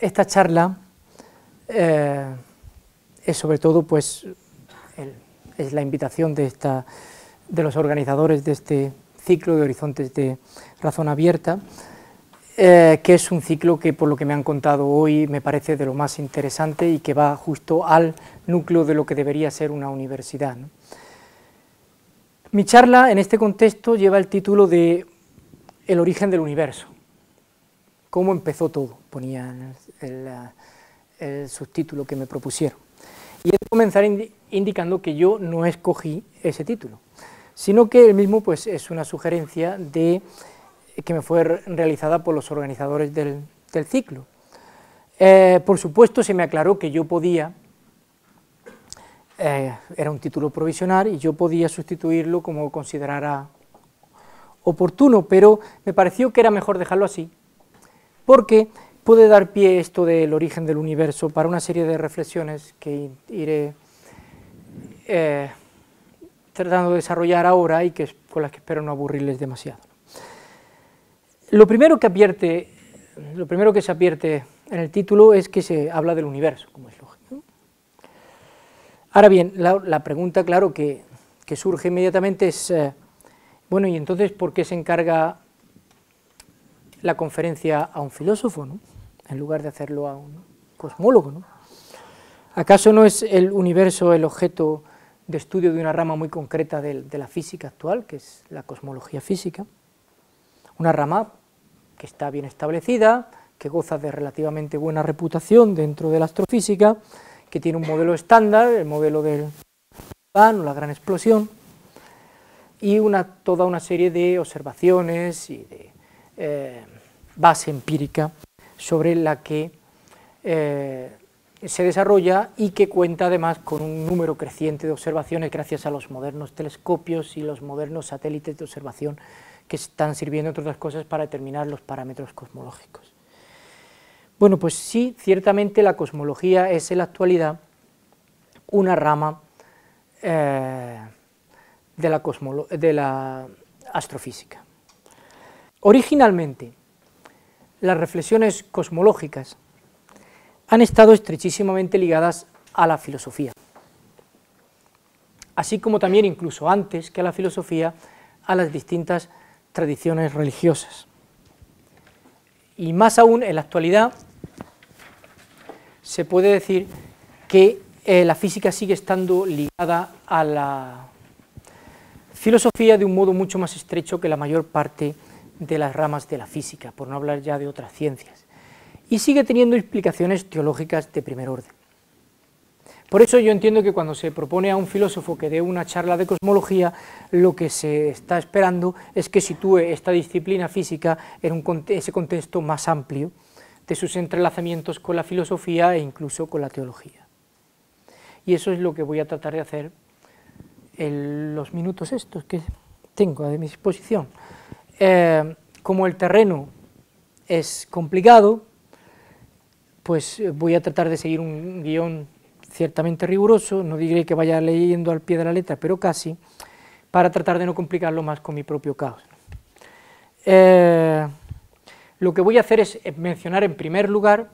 esta charla eh, es sobre todo pues, es la invitación de, esta, de los organizadores de este ciclo de Horizontes de Razón Abierta, eh, que es un ciclo que por lo que me han contado hoy me parece de lo más interesante y que va justo al núcleo de lo que debería ser una universidad. Mi charla en este contexto lleva el título de El origen del universo cómo empezó todo, ponía el, subtítulo que me propusieron. Y he comenzar indicando que yo no escogí ese título, sino que el mismo pues, es una sugerencia de, eh, que me fue realizada por los organizadores del, ciclo. Eh, por supuesto, se me aclaró que yo podía, eh, era un título provisional, y yo podía sustituirlo como considerara oportuno, pero me pareció que era mejor dejarlo así, porque puede dar pie esto del origen del universo para una serie de reflexiones que iré eh, tratando de desarrollar ahora y que, con las que espero no aburrirles demasiado. Lo primero que se advierte en el título es que se habla del universo, como es lógico. Ahora bien, la, pregunta, claro, que, surge inmediatamente es, eh, bueno, ¿y entonces por qué se encarga la conferencia a un filósofo, ¿no? en lugar de hacerlo a un cosmólogo. ¿Acaso no es el universo el objeto de estudio de una rama muy concreta de, la física actual, que es la cosmología física? Una rama que está bien establecida, que goza de relativamente buena reputación dentro de la astrofísica, que tiene un modelo estándar, el modelo del Pan o la gran explosión, y una, toda una serie de observaciones y de eh, base empírica sobre la que eh, se desarrolla y que cuenta además con un número creciente de observaciones gracias a los modernos telescopios y los modernos satélites de observación que están sirviendo, entre otras cosas, para determinar los parámetros cosmológicos. Bueno, pues sí, ciertamente la cosmología es en la actualidad una rama eh, de, la de la astrofísica. Originalmente, las reflexiones cosmológicas han estado estrechísimamente ligadas a la filosofía, así como también incluso antes que a la filosofía, a las distintas tradiciones religiosas. Y más aún, en la actualidad, se puede decir que eh, la física sigue estando ligada a la filosofía de un modo mucho más estrecho que la mayor parte de las ramas de la física, por no hablar ya de otras ciencias, y sigue teniendo explicaciones teológicas de primer orden. Por eso yo entiendo que cuando se propone a un filósofo que dé una charla de cosmología, lo que se está esperando es que sitúe esta disciplina física en ese contexto más amplio de sus entrelazamientos con la filosofía e incluso con la teología. Y eso es lo que voy a tratar de hacer en los minutos estos que tengo a mi disposición. Eh, como el terreno es complicado, pues eh, voy a tratar de seguir un guión ciertamente riguroso, no diré que vaya leyendo al pie de la letra, pero casi, para tratar de no complicarlo más con mi propio caos. Eh, lo que voy a hacer es mencionar en primer lugar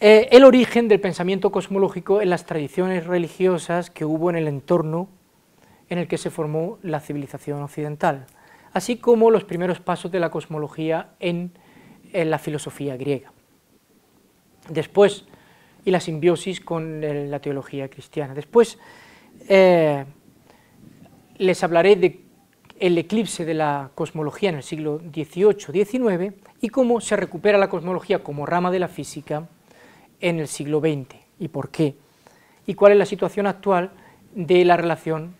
el origen del pensamiento cosmológico en las tradiciones religiosas que hubo en el entorno en el que se formó la civilización occidental así como los primeros pasos de la cosmología en, la filosofía griega. Después, y la simbiosis con eh, la teología cristiana. Después eh, les hablaré del eclipse de la cosmología en el siglo XVIII-XIX y cómo se recupera la cosmología como rama de la física en el siglo XX y por qué, y cuál es la situación actual de la relación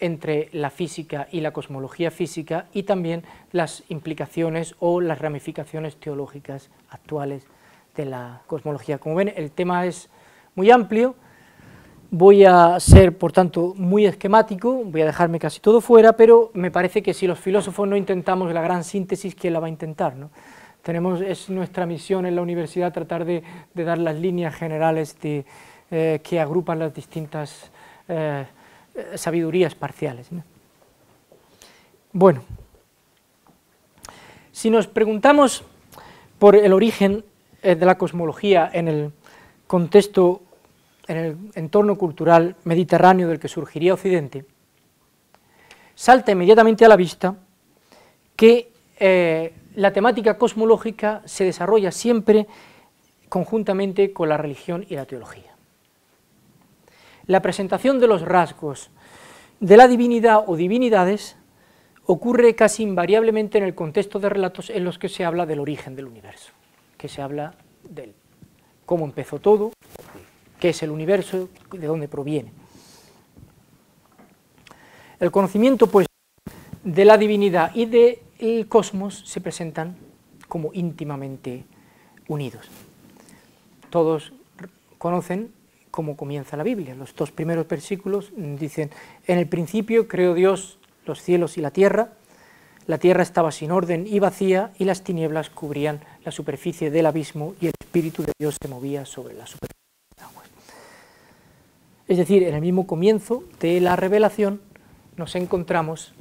entre la física y la cosmología física y también las implicaciones o las ramificaciones teológicas actuales de la cosmología. Como ven, el tema es muy amplio, voy a ser, por tanto, muy esquemático, voy a dejarme casi todo fuera, pero me parece que si los filósofos no intentamos la gran síntesis, ¿quién la va a intentar? No? Tenemos, es nuestra misión en la universidad tratar de, dar las líneas generales de, eh, que agrupan las distintas... Eh, eh, sabidurías parciales. Bueno, si nos preguntamos por el origen eh, de la cosmología en el contexto, en el entorno cultural mediterráneo del que surgiría Occidente, salta inmediatamente a la vista que eh, la temática cosmológica se desarrolla siempre conjuntamente con la religión y la teología la presentación de los rasgos de la divinidad o divinidades ocurre casi invariablemente en el contexto de relatos en los que se habla del origen del universo, que se habla del cómo empezó todo, qué es el universo, de dónde proviene. El conocimiento, pues, de la divinidad y del cosmos se presentan como íntimamente unidos. Todos conocen como comienza la Biblia. Los dos primeros versículos dicen, en el principio creó Dios los cielos y la tierra, la tierra estaba sin orden y vacía y las tinieblas cubrían la superficie del abismo y el Espíritu de Dios se movía sobre la superficie del Es decir, en el mismo comienzo de la revelación nos encontramos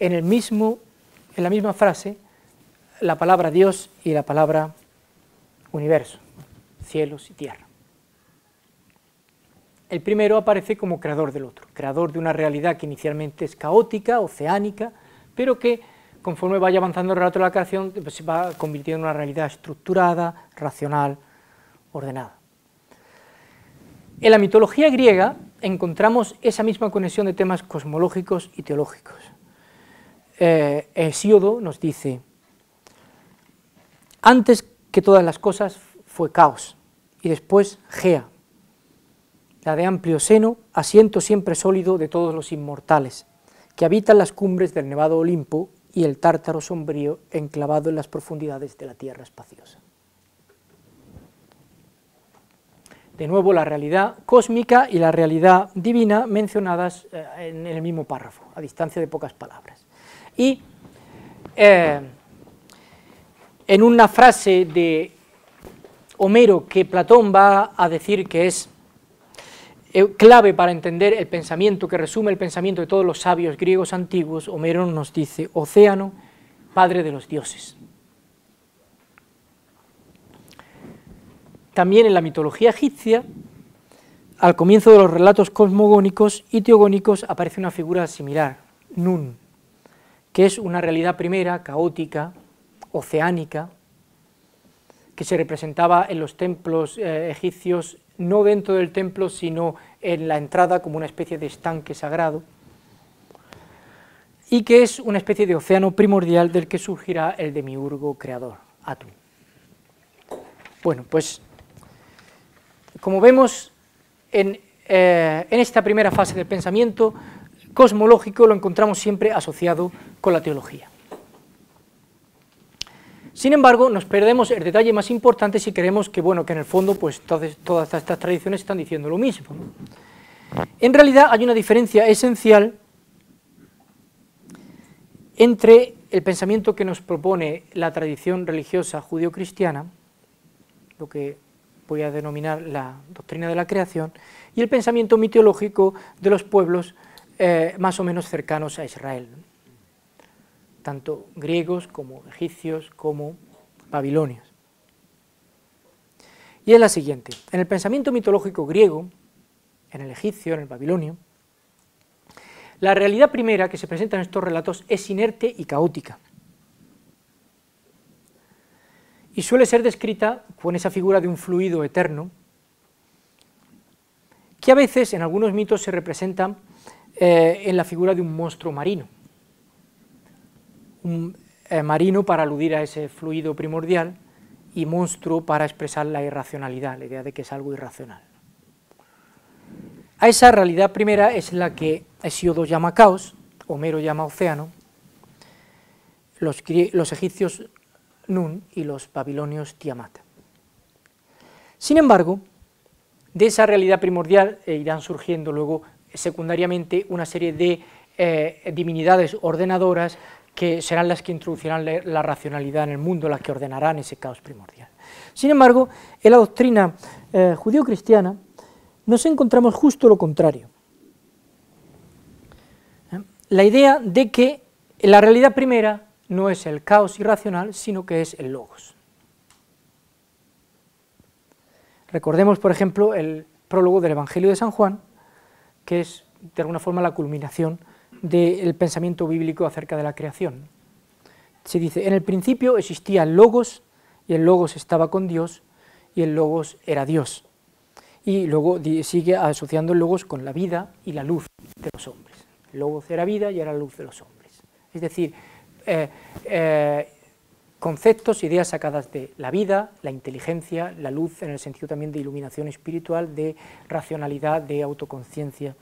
en, el mismo, en la misma frase la palabra Dios y la palabra universo, cielos y tierra. El primero aparece como creador del otro, creador de una realidad que inicialmente es caótica, oceánica, pero que conforme vaya avanzando el relato de la creación pues, se va convirtiendo en una realidad estructurada, racional, ordenada. En la mitología griega encontramos esa misma conexión de temas cosmológicos y teológicos. Eh, Hesíodo nos dice, antes que todas las cosas fue caos, y después Gea, la de amplio seno, asiento siempre sólido de todos los inmortales, que habitan las cumbres del nevado Olimpo y el tártaro sombrío enclavado en las profundidades de la tierra espaciosa. De nuevo la realidad cósmica y la realidad divina mencionadas eh, en el mismo párrafo, a distancia de pocas palabras. Y eh, en una frase de Homero que Platón va a decir que es eh, clave para entender el pensamiento, que resume el pensamiento de todos los sabios griegos antiguos, Homero nos dice, océano, padre de los dioses. También en la mitología egipcia, al comienzo de los relatos cosmogónicos y teogónicos aparece una figura similar, Nun, que es una realidad primera, caótica, oceánica, que se representaba en los templos eh, egipcios no dentro del templo, sino en la entrada como una especie de estanque sagrado, y que es una especie de océano primordial del que surgirá el demiurgo creador, Atum. Bueno, pues como vemos en, eh, en esta primera fase del pensamiento cosmológico lo encontramos siempre asociado con la teología. Sin embargo, nos perdemos el detalle más importante si creemos que, bueno, que en el fondo pues, todas, estas tradiciones están diciendo lo mismo. En realidad hay una diferencia esencial entre el pensamiento que nos propone la tradición religiosa judio-cristiana, lo que voy a denominar la doctrina de la creación, y el pensamiento mitológico de los pueblos eh, más o menos cercanos a Israel tanto griegos como egipcios como babilonios. Y es la siguiente, en el pensamiento mitológico griego, en el egipcio, en el babilonio, la realidad primera que se presenta en estos relatos es inerte y caótica. Y suele ser descrita con esa figura de un fluido eterno, que a veces en algunos mitos se representa eh, en la figura de un monstruo marino. Eh, marino para aludir a ese fluido primordial y monstruo para expresar la irracionalidad, la idea de que es algo irracional. A esa realidad primera es la que Hesiodo llama caos, Homero llama océano, los, egipcios Nun y los babilonios Tiamat. Sin embargo, de esa realidad primordial eh, irán surgiendo luego eh, secundariamente una serie de divinidades ordenadoras que serán las que introducirán la racionalidad en el mundo, las que ordenarán ese caos primordial. Sin embargo, en la doctrina eh, judío-cristiana nos encontramos justo lo contrario. ¿Eh? La idea de que la realidad primera no es el caos irracional, sino que es el logos. Recordemos, por ejemplo, el prólogo del Evangelio de San Juan, que es de alguna forma la culminación del pensamiento bíblico acerca de la creación. Se dice, en el principio existía el logos, y el logos estaba con Dios, y el logos era Dios. Y luego sigue asociando el logos con la vida y la luz de los hombres. El logos era vida y era la luz de los hombres. Es decir, eh, eh, conceptos, ideas sacadas de la vida, la inteligencia, la luz en el sentido también de iluminación espiritual, de racionalidad, de autoconciencia,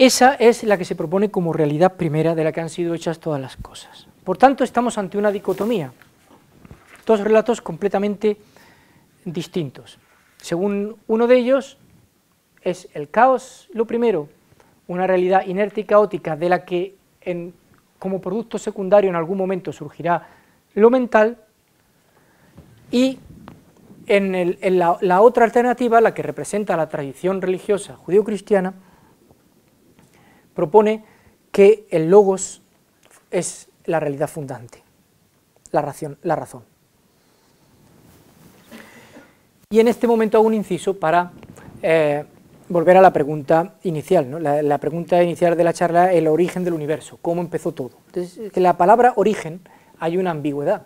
Esa es la que se propone como realidad primera de la que han sido hechas todas las cosas. Por tanto, estamos ante una dicotomía, dos relatos completamente distintos. Según uno de ellos, es el caos lo primero, una realidad inerte y caótica de la que como producto secundario en algún momento surgirá lo mental, y en, la, otra alternativa, la que representa la tradición religiosa judeocristiana, cristiana propone que el logos es la realidad fundante, la, ración, la razón. Y en este momento hago un inciso para eh, volver a la pregunta inicial. La, pregunta inicial de la charla el origen del universo, cómo empezó todo. Entonces, que la palabra origen hay una ambigüedad.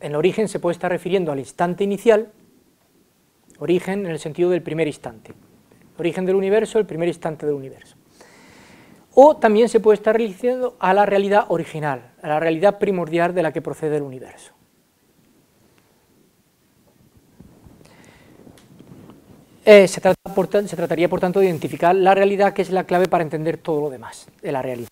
En el origen se puede estar refiriendo al instante inicial, origen en el sentido del primer instante, origen del universo, el primer instante del universo. O también se puede estar relacionado a la realidad original, a la realidad primordial de la que procede el universo. Eh, se, se trataría, por tanto, de identificar la realidad que es la clave para entender todo lo demás de la realidad.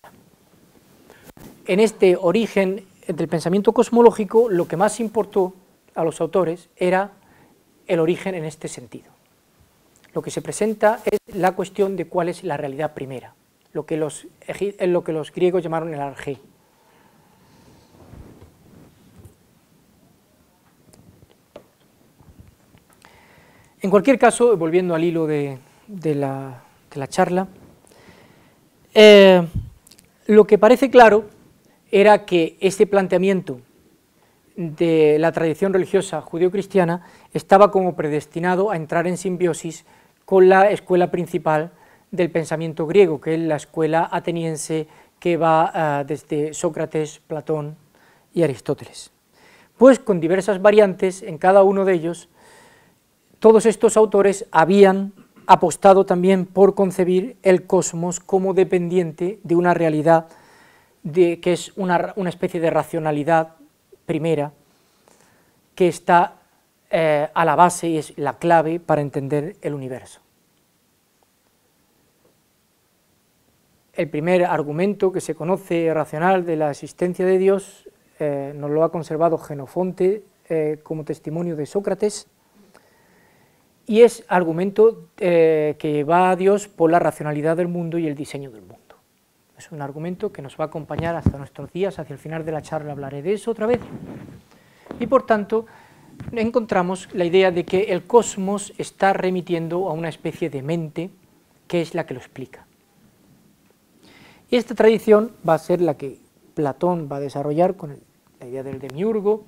En este origen del pensamiento cosmológico, lo que más importó a los autores era el origen en este sentido lo que se presenta es la cuestión de cuál es la realidad primera, lo que los, eh, lo que los griegos llamaron el arjé. En cualquier caso, volviendo al hilo de, la, charla, eh, lo que parece claro era que este planteamiento de la tradición religiosa judeocristiana estaba como predestinado a entrar en simbiosis con la escuela principal del pensamiento griego, que es la escuela ateniense que va ah, desde Sócrates, Platón y Aristóteles. Pues con diversas variantes en cada uno de ellos, todos estos autores habían apostado también por concebir el cosmos como dependiente de una realidad de, que es una especie de racionalidad primera que está eh, a la base y es la clave para entender el universo. El primer argumento que se conoce racional de la existencia de Dios eh, nos lo ha conservado Genofonte eh, como testimonio de Sócrates y es argumento que va a Dios por la racionalidad del mundo y el diseño del mundo. Es un argumento que nos va a acompañar hasta nuestros días, hacia el final de la charla hablaré de eso otra vez. Y por tanto, encontramos la idea de que el cosmos está remitiendo a una especie de mente que es la que lo explica. Y Esta tradición va a ser la que Platón va a desarrollar con la idea del demiurgo,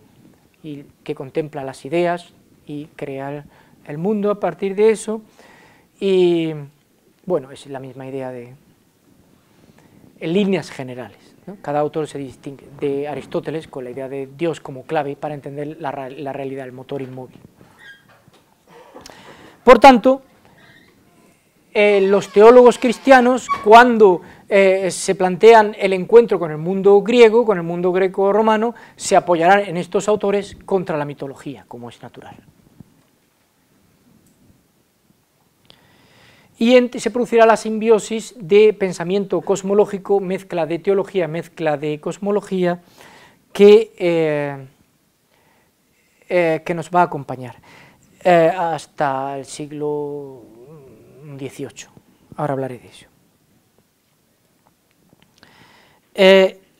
y que contempla las ideas y crea el mundo a partir de eso. Y bueno, es la misma idea de en líneas generales. Cada autor se distingue de Aristóteles con la idea de Dios como clave para entender la, realidad, el motor inmóvil. Por tanto, eh, los teólogos cristianos, cuando eh, se plantean el encuentro con el mundo griego, con el mundo greco-romano, se apoyarán en estos autores contra la mitología, como es natural. y se producirá la simbiosis de pensamiento cosmológico, mezcla de teología, mezcla de cosmología, que, eh, eh, nos va a acompañar eh, hasta el siglo XVIII. Ahora hablaré de eso.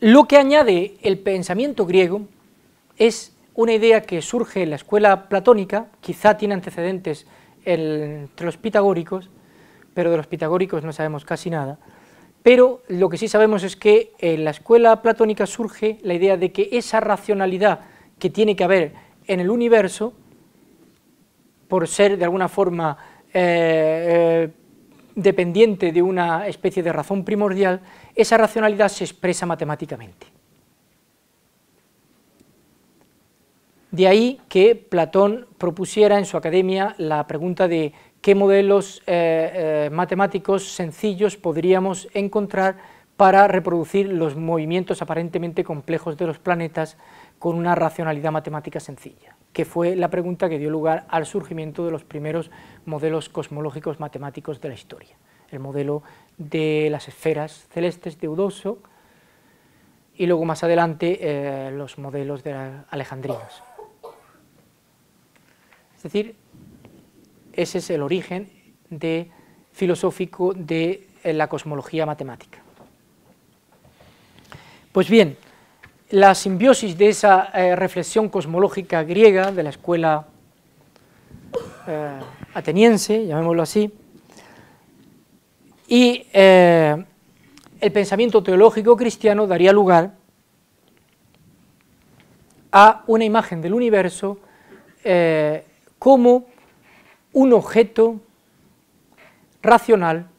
lo que añade el pensamiento griego es una idea que surge en la escuela platónica, quizá tiene antecedentes entre los pitagóricos, pero de los pitagóricos no sabemos casi nada. Pero lo que sí sabemos es que en la escuela platónica surge la idea de que esa racionalidad que tiene que haber en el universo, por ser de alguna forma eh, eh, dependiente de una especie de razón primordial, esa racionalidad se expresa matemáticamente. De ahí que Platón propusiera en su academia la pregunta de qué modelos eh, eh, matemáticos sencillos podríamos encontrar para reproducir los movimientos aparentemente complejos de los planetas con una racionalidad matemática sencilla, que fue la pregunta que dio lugar al surgimiento de los primeros modelos cosmológicos matemáticos de la historia, el modelo de las esferas celestes de Eudoxo y luego más adelante eh, los modelos de alejandrinos. Es decir, ese es el origen filosófico de eh, la cosmología matemática. Pues bien, la simbiosis de esa eh, reflexión cosmológica griega de la escuela eh, ateniense, llamémoslo así, y el pensamiento teológico cristiano daría lugar a una imagen del universo como un objeto racional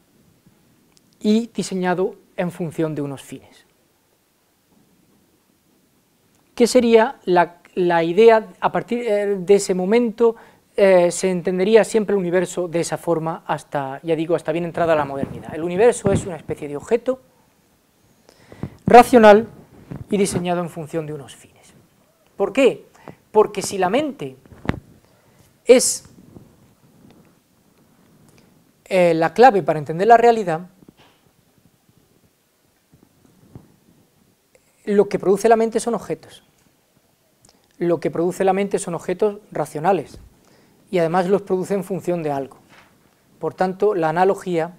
y diseñado en función de unos fines. ¿Qué sería la, idea? A partir eh, de ese momento eh, se entendería siempre el universo de esa forma hasta, ya digo, hasta bien entrada la modernidad. El universo es una especie de objeto racional y diseñado en función de unos fines. ¿Por qué? Porque si la mente es eh, la clave para entender la realidad, lo que produce la mente son objetos. Lo que produce la mente son objetos racionales y además los produce en función de algo. Por tanto, la analogía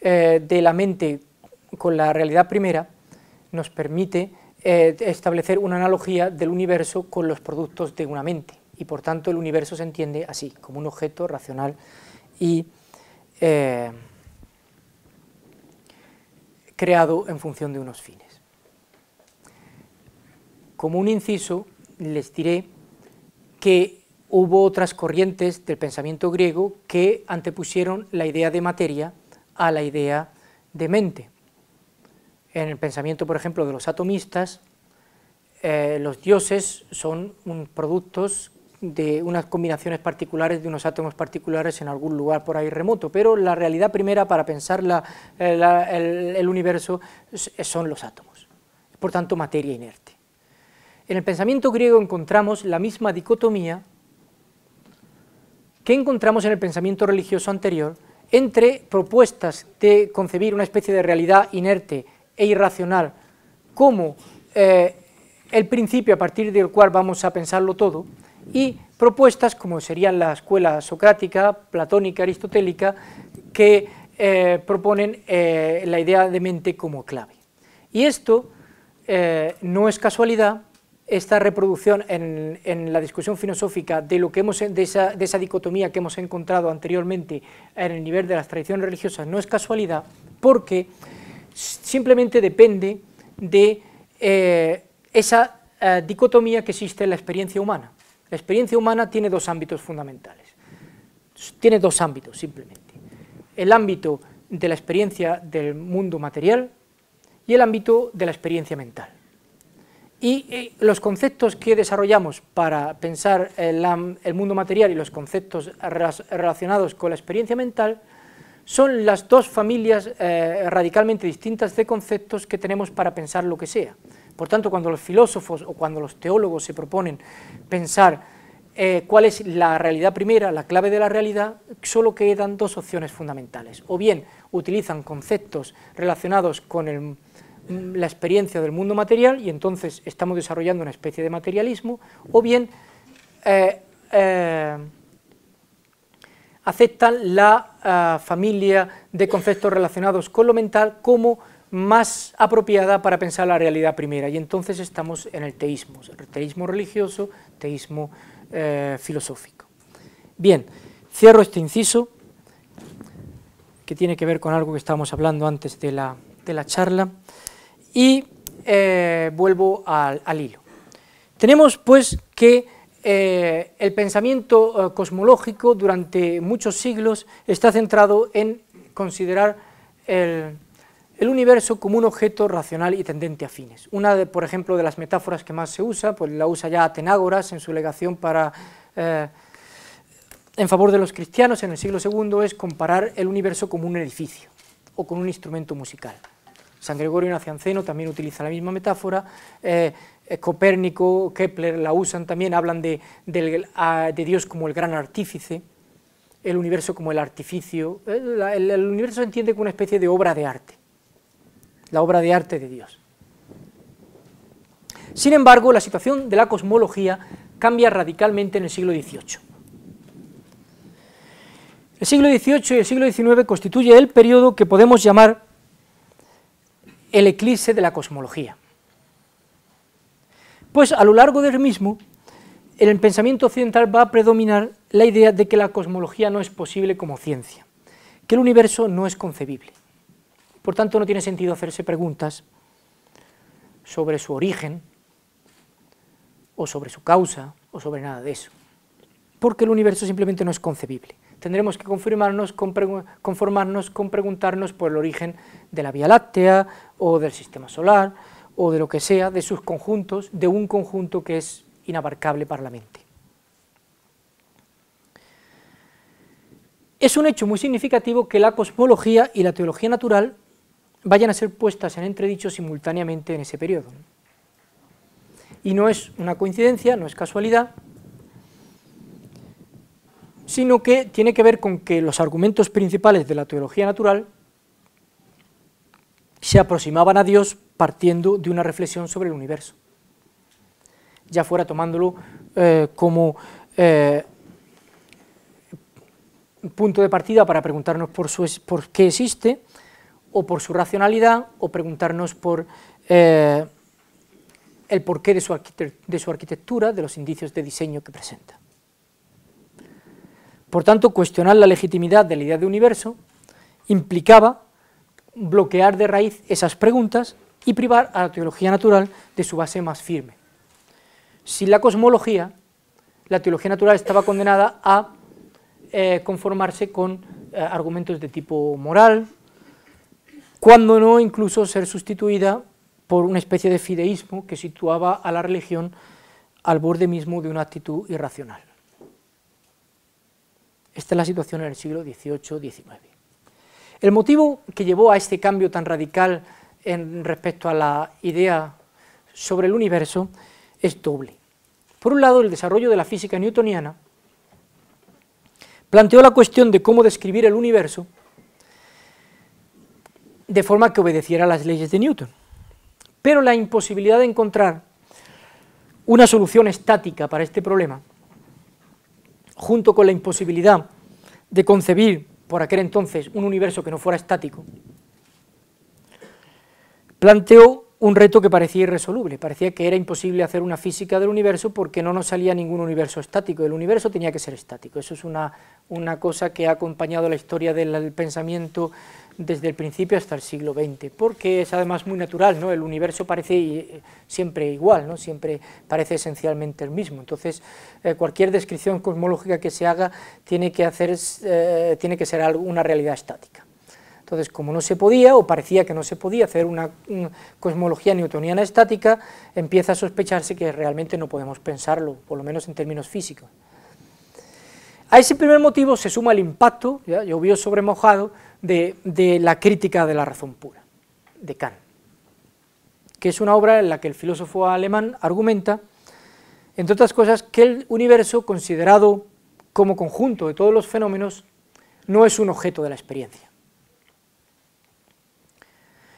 eh, de la mente con la realidad primera nos permite eh, establecer una analogía del universo con los productos de una mente y por tanto el universo se entiende así, como un objeto racional y eh, creado en función de unos fines. Como un inciso, les diré que hubo otras corrientes del pensamiento griego que antepusieron la idea de materia a la idea de mente. En el pensamiento, por ejemplo, de los atomistas, eh, los dioses son productos de unas combinaciones particulares de unos átomos particulares en algún lugar por ahí remoto, pero la realidad primera para pensar eh, el, universo son los átomos, por tanto materia inerte. En el pensamiento griego encontramos la misma dicotomía que encontramos en el pensamiento religioso anterior entre propuestas de concebir una especie de realidad inerte e irracional como eh, el principio a partir del cual vamos a pensarlo todo, y propuestas como serían la escuela socrática, platónica, aristotélica, que eh, proponen eh, la idea de mente como clave. Y esto eh, no es casualidad, esta reproducción en, la discusión filosófica de, lo que hemos, de, esa, dicotomía que hemos encontrado anteriormente en el nivel de las tradiciones religiosas no es casualidad, porque simplemente depende de esa dicotomía que existe en la experiencia humana. La experiencia humana tiene dos ámbitos fundamentales. Tiene dos ámbitos, simplemente. El ámbito de la experiencia del mundo material y el ámbito de la experiencia mental. Y eh, los conceptos que desarrollamos para pensar el, mundo material y los conceptos relacionados con la experiencia mental son las dos familias eh, radicalmente distintas de conceptos que tenemos para pensar lo que sea. Por tanto, cuando los filósofos o cuando los teólogos se proponen pensar eh, cuál es la realidad primera, la clave de la realidad, solo quedan dos opciones fundamentales. O bien utilizan conceptos relacionados con mm, la experiencia del mundo material y entonces estamos desarrollando una especie de materialismo, o bien eh, eh, aceptan la ah, familia de conceptos relacionados con lo mental como más apropiada para pensar la realidad primera. Y entonces estamos en el teísmo, el teísmo religioso, teísmo eh, filosófico. Bien, cierro este inciso, que tiene que ver con algo que estábamos hablando antes de la, charla, y eh, vuelvo al, hilo. Tenemos pues que eh, el pensamiento cosmológico durante muchos siglos está centrado en considerar el el universo como un objeto racional y tendente a fines. Una, por ejemplo, de las metáforas que más se usa, pues la usa ya Atenágoras en su legación para, eh, en favor de los cristianos en el siglo II, es comparar el universo como un edificio o con un instrumento musical. San Gregorio Nacianceno también utiliza la misma metáfora, eh, eh, Copérnico, Kepler la usan también, hablan ah, de, Dios como el gran artífice, el universo como el artificio, el, el universo se entiende como una especie de obra de arte la obra de arte de Dios. Sin embargo, la situación de la cosmología cambia radicalmente en el siglo XVIII. El siglo XVIII y el siglo XIX constituye el periodo que podemos llamar el eclipse de la cosmología. Pues a lo largo del mismo, en el pensamiento occidental va a predominar la idea de que la cosmología no es posible como ciencia, que el universo no es concebible. Por tanto, no tiene sentido hacerse preguntas sobre su origen, o sobre su causa, o sobre nada de eso, porque el universo simplemente no es concebible. Tendremos que conformarnos con, preguntarnos por el origen de la Vía Láctea, o del Sistema Solar, o de lo que sea, de sus conjuntos, de un conjunto que es inabarcable para la mente. Es un hecho muy significativo que la cosmología y la teología natural vayan a ser puestas en entredicho simultáneamente en ese periodo. Y no es una coincidencia, no es casualidad, sino que tiene que ver con que los argumentos principales de la teología natural se aproximaban a Dios partiendo de una reflexión sobre el universo, ya fuera tomándolo eh, como eh, punto de partida para preguntarnos por, su, por qué existe, o por su racionalidad o preguntarnos por eh, el porqué de su, de su arquitectura, de los indicios de diseño que presenta. Por tanto, cuestionar la legitimidad de la idea de universo implicaba bloquear de raíz esas preguntas y privar a la teología natural de su base más firme. Sin la cosmología, la teología natural estaba condenada a eh, conformarse con eh, argumentos de tipo moral, cuando no incluso ser sustituida por una especie de fideísmo que situaba a la religión al borde mismo de una actitud irracional. Esta es la situación en el siglo XVIII-XIX. El motivo que llevó a este cambio tan radical en respecto a la idea sobre el universo es doble. Por un lado, el desarrollo de la física newtoniana planteó la cuestión de cómo describir el universo de forma que obedeciera las leyes de Newton. Pero la imposibilidad de encontrar una solución estática para este problema, junto con la imposibilidad de concebir por aquel entonces un universo que no fuera estático, planteó un reto que parecía irresoluble, parecía que era imposible hacer una física del universo porque no nos salía ningún universo estático, el universo tenía que ser estático, eso es una, una cosa que ha acompañado la historia del pensamiento desde el principio hasta el siglo XX, porque es además muy natural, ¿no? el universo parece siempre igual, ¿no? siempre parece esencialmente el mismo, entonces eh, cualquier descripción cosmológica que se haga tiene que, hacer, eh, tiene que ser una realidad estática. Entonces, como no se podía, o parecía que no se podía, hacer una, cosmología newtoniana estática, empieza a sospecharse que realmente no podemos pensarlo, por lo menos en términos físicos. A ese primer motivo se suma el impacto, ¿ya? llovió sobre mojado, de, de, la crítica de la razón pura, de Kant, que es una obra en la que el filósofo alemán argumenta, entre otras cosas, que el universo, considerado como conjunto de todos los fenómenos, no es un objeto de la experiencia.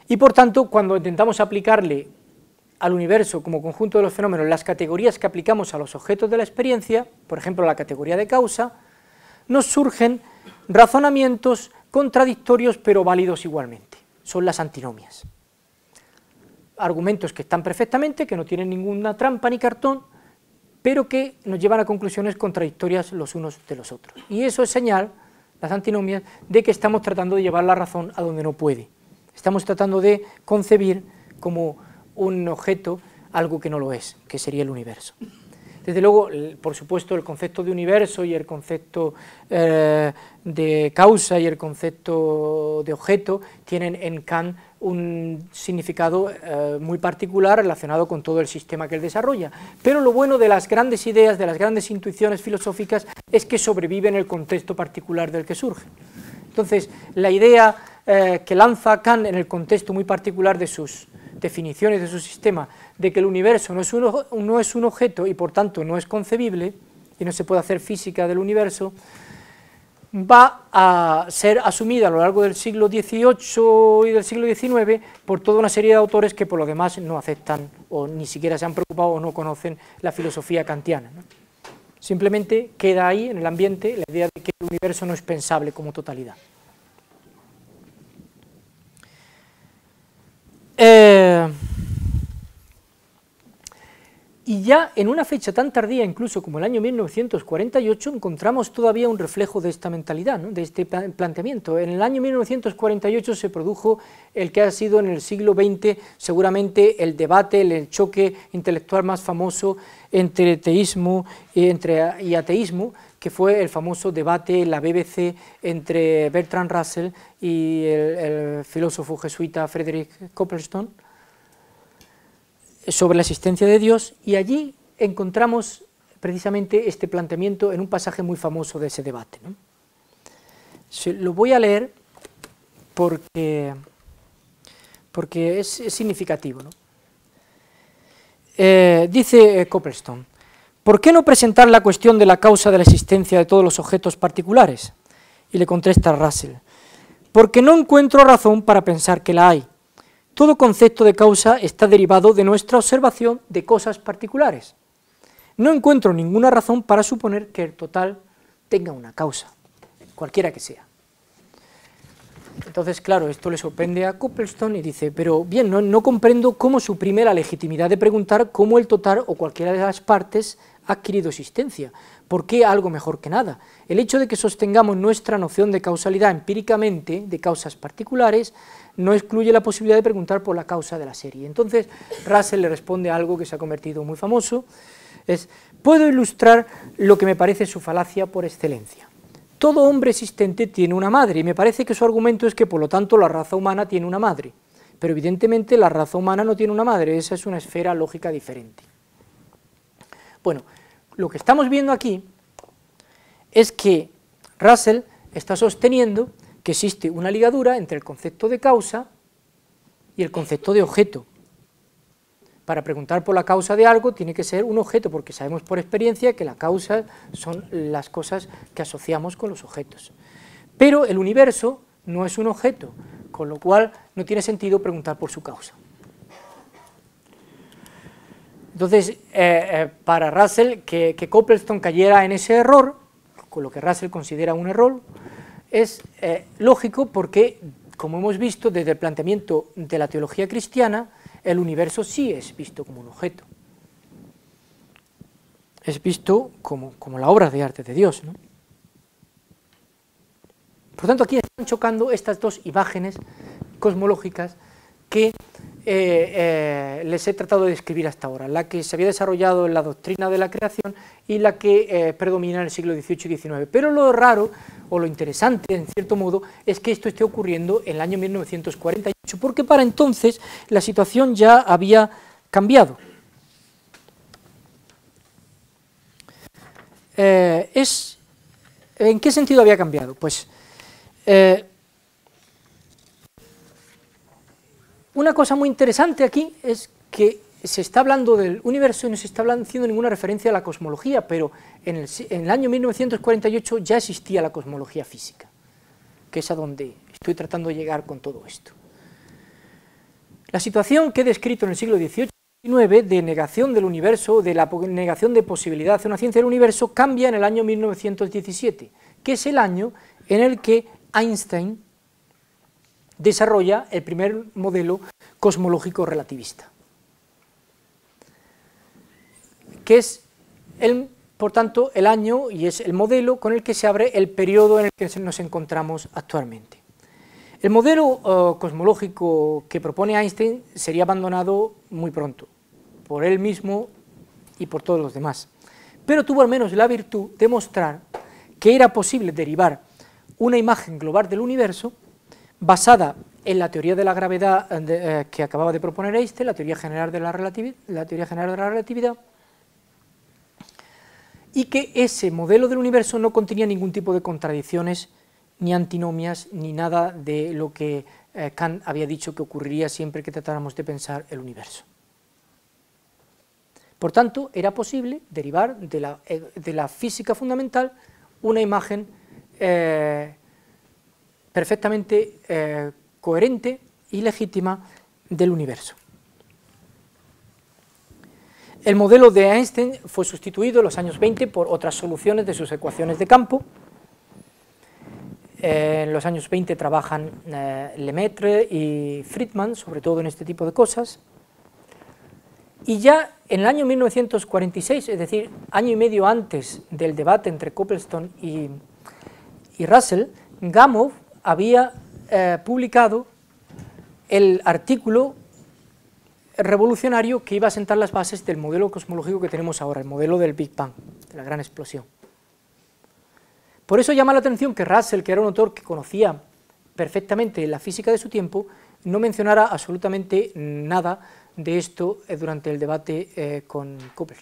Y por tanto, cuando intentamos aplicarle al universo como conjunto de los fenómenos las categorías que aplicamos a los objetos de la experiencia, por ejemplo la categoría de causa, nos surgen razonamientos contradictorios pero válidos igualmente. Son las antinomias. Argumentos que están perfectamente, que no tienen ninguna trampa ni cartón, pero que nos llevan a conclusiones contradictorias los unos de los otros. Y eso es señal, las antinomias, de que estamos tratando de llevar la razón a donde no puede. Estamos tratando de concebir como un objeto algo que no lo es, que sería el universo. Desde luego, por supuesto, el concepto de universo y el concepto eh, de causa y el concepto de objeto tienen en Kant un significado eh, muy particular relacionado con todo el sistema que él desarrolla. Pero lo bueno de las grandes ideas, de las grandes intuiciones filosóficas, es que sobreviven el contexto particular del que surgen. Entonces, la idea eh, que lanza Kant en el contexto muy particular de sus definiciones, de su sistema, de que el universo no es un, objeto y por tanto no es concebible, y no se puede hacer física del universo, va a ser asumida a lo largo del siglo XVIII y del siglo XIX por toda una serie de autores que por lo demás no aceptan o ni siquiera se han preocupado o no conocen la filosofía kantiana. Simplemente queda ahí en el ambiente la idea de que el universo no es pensable como totalidad. Eh, y ya en una fecha tan tardía, incluso como el año 1948, encontramos todavía un reflejo de esta mentalidad, de este planteamiento. En el año 1948 se produjo el que ha sido en el siglo XX seguramente el debate, el, choque intelectual más famoso entre teísmo y, entre, y ateísmo, que fue el famoso debate en la BBC entre Bertrand Russell y el, filósofo jesuita Frederick Copplestone sobre la existencia de Dios y allí encontramos precisamente este planteamiento en un pasaje muy famoso de ese debate. lo voy a leer porque, porque es, significativo. Eh, dice eh, Copplestone. ¿por qué no presentar la cuestión de la causa de la existencia de todos los objetos particulares? Y le contesta Russell, porque no encuentro razón para pensar que la hay. Todo concepto de causa está derivado de nuestra observación de cosas particulares. No encuentro ninguna razón para suponer que el total tenga una causa, cualquiera que sea. Entonces, claro, esto le sorprende a Copplestone y dice, pero bien, no, no comprendo cómo suprime la legitimidad de preguntar cómo el total o cualquiera de las partes ha adquirido existencia. ¿Por qué algo mejor que nada? El hecho de que sostengamos nuestra noción de causalidad empíricamente, de causas particulares, no excluye la posibilidad de preguntar por la causa de la serie. Entonces, Russell le responde a algo que se ha convertido muy famoso, es, puedo ilustrar lo que me parece su falacia por excelencia. Todo hombre existente tiene una madre, y me parece que su argumento es que, por lo tanto, la raza humana tiene una madre. Pero evidentemente la raza humana no tiene una madre, esa es una esfera lógica diferente. Bueno, lo que estamos viendo aquí es que Russell está sosteniendo que existe una ligadura entre el concepto de causa y el concepto de objeto. Para preguntar por la causa de algo tiene que ser un objeto, porque sabemos por experiencia que la causa son las cosas que asociamos con los objetos. Pero el universo no es un objeto, con lo cual no tiene sentido preguntar por su causa. Entonces, eh, eh, para Russell, que, que Copleston cayera en ese error, con lo que Russell considera un error, es eh, lógico porque, como hemos visto desde el planteamiento de la teología cristiana, el universo sí es visto como un objeto. Es visto como, como la obra de arte de Dios. ¿no? Por tanto, aquí están chocando estas dos imágenes cosmológicas que eh, eh, les he tratado de describir hasta ahora, la que se había desarrollado en la doctrina de la creación y la que eh, predomina en el siglo XVIII y XIX. Pero lo raro, o lo interesante, en cierto modo, es que esto esté ocurriendo en el año 1948, porque para entonces la situación ya había cambiado. es, ¿En qué sentido había cambiado? Pues Una cosa muy interesante aquí es que se está hablando del universo y no se está haciendo ninguna referencia a la cosmología, pero en el, año 1948 ya existía la cosmología física, que es a donde estoy tratando de llegar con todo esto. La situación que he descrito en el siglo XVIII y XIX de negación del universo, de la negación de posibilidad de una ciencia del universo, cambia en el año 1917, que es el año en el que Einstein desarrolla el primer modelo cosmológico relativista, que es, por tanto, el año y es el modelo con el que se abre el periodo en el que nos encontramos actualmente. El modelo eh, cosmológico que propone Einstein sería abandonado muy pronto, por él mismo y por todos los demás, pero tuvo al menos la virtud de mostrar que era posible derivar una imagen global del universo basada en la teoría de la gravedad eh, eh, que acababa de proponer Einstein, la teoría general de la, la teoría general de la relatividad, y que ese modelo del universo no contenía ningún tipo de contradicciones, ni antinomias, ni nada de lo que eh, Kant había dicho que ocurriría siempre que tratáramos de pensar el universo. Por tanto, era posible derivar de la, física fundamental una imagen perfectamente eh, coherente y legítima del universo. El modelo de Einstein fue sustituido en los años 20 por otras soluciones de sus ecuaciones de campo. Eh, en los años 20 trabajan eh, Lemaitre y Friedman, sobre todo en este tipo de cosas. Y ya en el año 1946, es decir, año y medio antes del debate entre Copleston y, y Russell, Gamow había eh, publicado el artículo revolucionario que iba a sentar las bases del modelo cosmológico que tenemos ahora, el modelo del Big Bang, de la gran explosión. Por eso llama la atención que Russell, que era un autor que conocía perfectamente la física de su tiempo, no mencionara absolutamente nada de esto eh, durante el debate eh, con Cooper.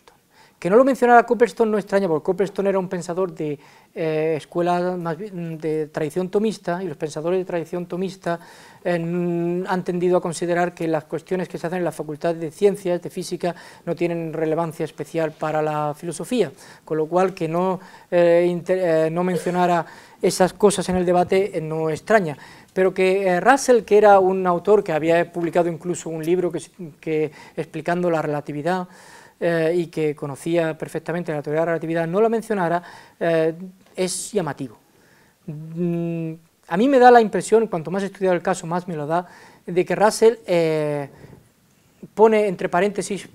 Que no lo mencionara Copperstone no extraña, porque Copperstone era un pensador de eh, escuela de tradición tomista, y los pensadores de tradición tomista eh, han tendido a considerar que las cuestiones que se hacen en la facultad de ciencias, de física, no tienen relevancia especial para la filosofía, con lo cual que no, eh, no mencionara esas cosas en el debate no extraña pero que Russell, que era un autor que había publicado incluso un libro explicando la relatividad, eh, y que conocía perfectamente la teoría de la relatividad no la mencionara, eh, es llamativo. Mm, a mí me da la impresión, cuanto más he estudiado el caso, más me lo da, de que Russell eh, pone entre paréntesis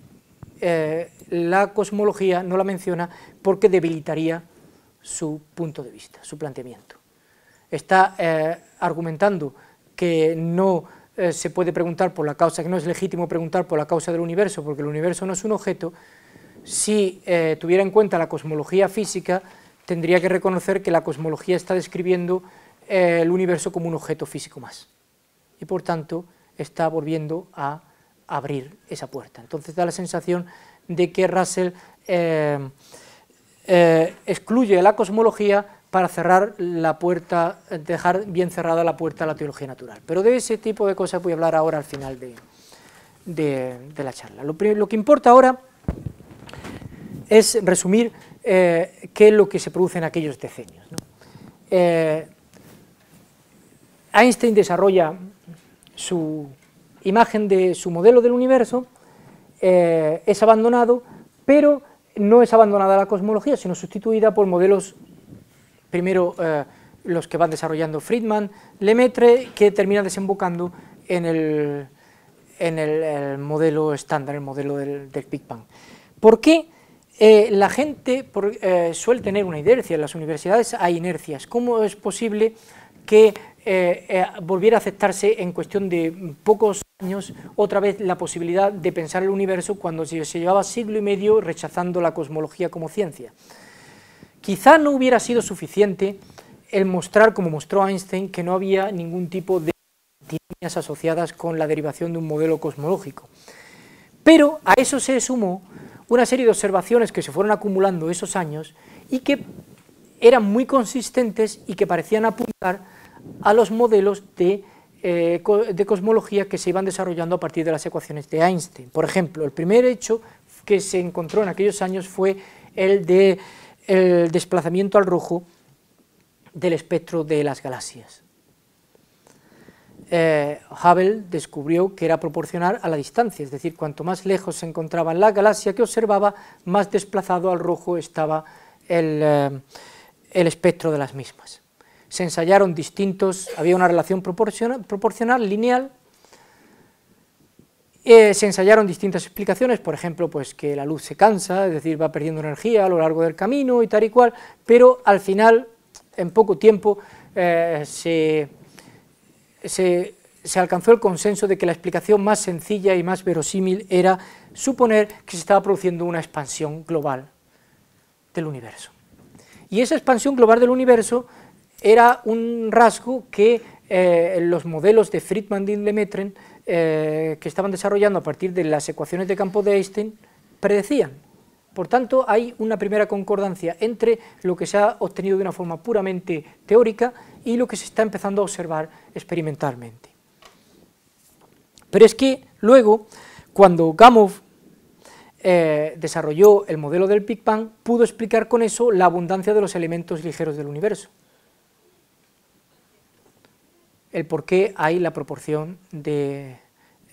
la cosmología, no la menciona, porque debilitaría su punto de vista, su planteamiento. Está argumentando que no eh, se puede preguntar por la causa, que no es legítimo preguntar por la causa del universo, porque el universo no es un objeto, si eh, tuviera en cuenta la cosmología física, tendría que reconocer que la cosmología está describiendo eh, el universo como un objeto físico más. Y por tanto, está volviendo a abrir esa puerta. Entonces da la sensación de que Russell excluye la cosmología para cerrar la puerta, dejar bien cerrada la puerta a la teología natural. Pero de ese tipo de cosas voy a hablar ahora al final de, la charla. Lo, que importa ahora es resumir eh, qué es lo que se produce en aquellos decenios. Eh, Einstein desarrolla su imagen de su modelo del universo, eh, es abandonado, pero no es abandonada la cosmología, sino sustituida por modelos primero eh, los que van desarrollando Friedman, Lemaitre, que termina desembocando en el, modelo estándar, el modelo del, Big Bang. ¿Por qué eh, la gente eh, suele tener una inercia? En las universidades hay inercias. ¿Cómo es posible que volviera a aceptarse en cuestión de pocos años otra vez la posibilidad de pensar el universo cuando se llevaba siglo y medio rechazando la cosmología como ciencia? Quizá no hubiera sido suficiente el mostrar, como mostró Einstein, que no había ningún tipo de líneas asociadas con la derivación de un modelo cosmológico. Pero a eso se sumó una serie de observaciones que se fueron acumulando esos años y que eran muy consistentes y que parecían apuntar a los modelos de, eh, cosmología que se iban desarrollando a partir de las ecuaciones de Einstein. Por ejemplo, el primer hecho que se encontró en aquellos años fue el de el desplazamiento al rojo del espectro de las galaxias. Eh, Hubble descubrió que era proporcional a la distancia, es decir, cuanto más lejos se encontraba la galaxia que observaba, más desplazado al rojo estaba el, eh, espectro de las mismas. Se ensayaron distintos, había una relación proporcional lineal eh, se ensayaron distintas explicaciones, por ejemplo, pues que la luz se cansa, es decir, va perdiendo energía a lo largo del camino y tal y cual, pero al final, en poco tiempo, eh, se, alcanzó el consenso de que la explicación más sencilla y más verosímil era suponer que se estaba produciendo una expansión global del universo. Y esa expansión global del universo era un rasgo que eh, los modelos de Friedman y Lemaitre eh, que estaban desarrollando a partir de las ecuaciones de campo de Einstein predecían. Por tanto, hay una primera concordancia entre lo que se ha obtenido de una forma puramente teórica y lo que se está empezando a observar experimentalmente. Pero es que luego, cuando Gamow eh, desarrolló el modelo del Big Bang, pudo explicar con eso la abundancia de los elementos ligeros del universo el por qué hay la proporción de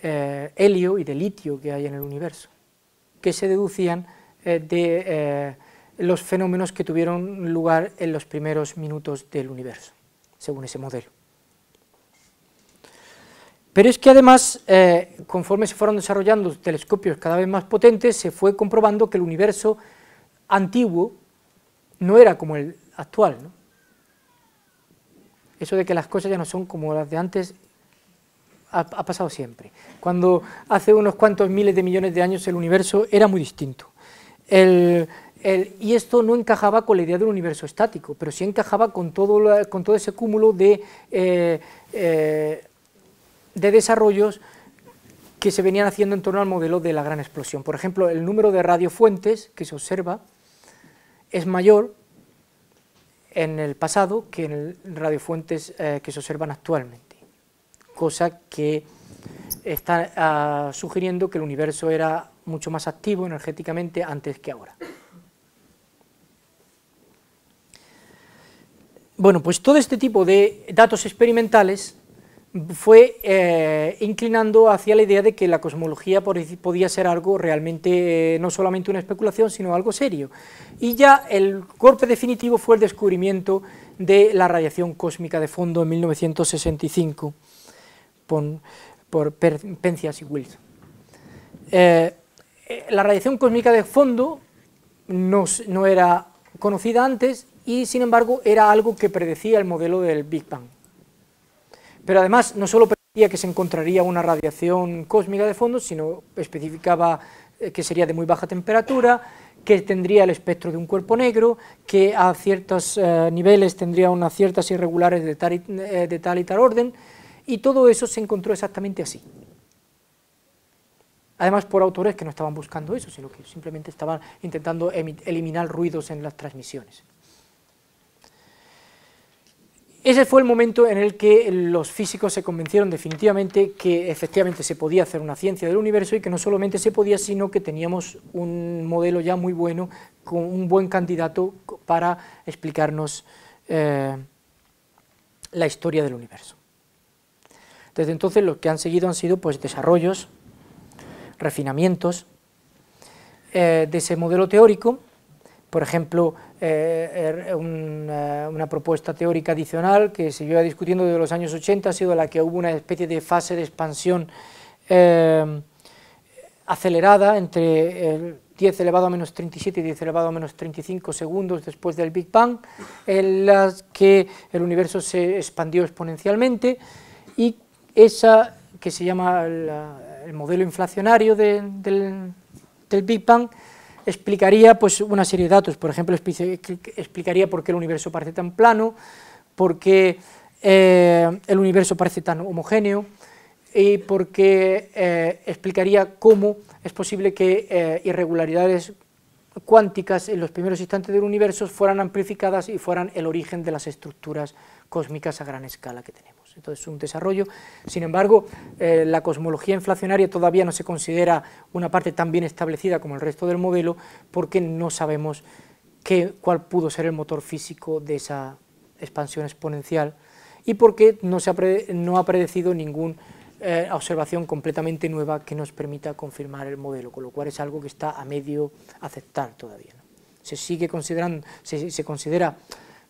eh, helio y de litio que hay en el universo, que se deducían eh, de eh, los fenómenos que tuvieron lugar en los primeros minutos del universo, según ese modelo. Pero es que además, conforme se fueron desarrollando telescopios cada vez más potentes, se fue comprobando que el universo antiguo no era como el actual, ¿no? Eso de que las cosas ya no son como las de antes ha, pasado siempre. Cuando hace unos cuantos miles de millones de años el universo era muy distinto. y esto no encajaba con la idea del universo estático, pero sí encajaba con todo, ese cúmulo de, eh, eh, de desarrollos que se venían haciendo en torno al modelo de la gran explosión. Por ejemplo, el número de radiofuentes que se observa es mayor en el pasado que en radiofuentes eh, que se observan actualmente, cosa que está ah, sugiriendo que el universo era mucho más activo energéticamente antes que ahora. Bueno, pues todo este tipo de datos experimentales fue eh, inclinando hacia la idea de que la cosmología podía ser algo realmente, eh, no solamente una especulación, sino algo serio. Y ya el golpe definitivo fue el descubrimiento de la radiación cósmica de fondo en 1965 por, por Penzias y Wilson. la radiación cósmica de fondo no era conocida antes y, sin embargo, era algo que predecía el modelo del Big Bang. Pero además no solo predecía que se encontraría una radiación cósmica de fondo, sino especificaba eh, que sería de muy baja temperatura, que tendría el espectro de un cuerpo negro, que a ciertos eh, niveles tendría unas ciertas irregulares eh, de tal y tal orden, y todo eso se encontró exactamente así. Además por autores que no estaban buscando eso, sino que simplemente estaban intentando eliminar ruidos en las transmisiones. Ese fue el momento en el que los físicos se convencieron definitivamente que efectivamente se podía hacer una ciencia del universo y que no solamente se podía, sino que teníamos un modelo ya muy bueno, con un buen candidato para explicarnos eh, la historia del universo. Desde entonces lo que han seguido han sido pues, desarrollos, refinamientos eh, de ese modelo teórico, por ejemplo, eh, er, eh, una, propuesta teórica adicional que se lleva discutiendo desde los años 80 ha sido la que hubo una especie de fase de expansión eh, acelerada entre el 10 elevado a menos 37 y 10 elevado a menos 35 segundos después del Big Bang, en las que el universo se expandió exponencialmente y esa que se llama el, modelo inflacionario del Big Bang explicaría pues, una serie de datos, por ejemplo, explicaría por qué el universo parece tan plano, por qué eh, el universo parece tan homogéneo, y por qué eh, explicaría cómo es posible que eh, irregularidades cuánticas en los primeros instantes del universo fueran amplificadas y fueran el origen de las estructuras cósmicas a gran escala que tenemos. Entonces, un desarrollo. Sin embargo, eh, la cosmología inflacionaria todavía no se considera una parte tan bien establecida como el resto del modelo, porque no sabemos qué, cuál pudo ser el motor físico de esa expansión exponencial y porque no, se ha, no ha predecido ninguna eh, observación completamente nueva que nos permita confirmar el modelo, con lo cual es algo que está a medio aceptar todavía. Se sigue considerando, se considera